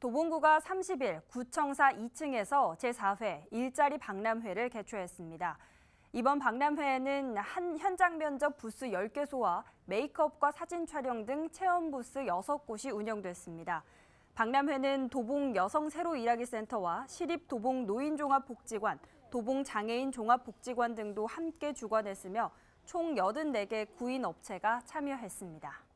도봉구가 30일 구청사 2층에서 제4회 일자리 박람회를 개최했습니다. 이번 박람회에는 한 현장 면접 부스 10개소와 메이크업과 사진 촬영 등 체험 부스 6곳이 운영됐습니다. 박람회는 도봉 여성 새로 일하기 센터와 시립 도봉 노인종합복지관, 도봉 장애인 종합복지관 등도 함께 주관했으며 총 84개 구인 업체가 참여했습니다.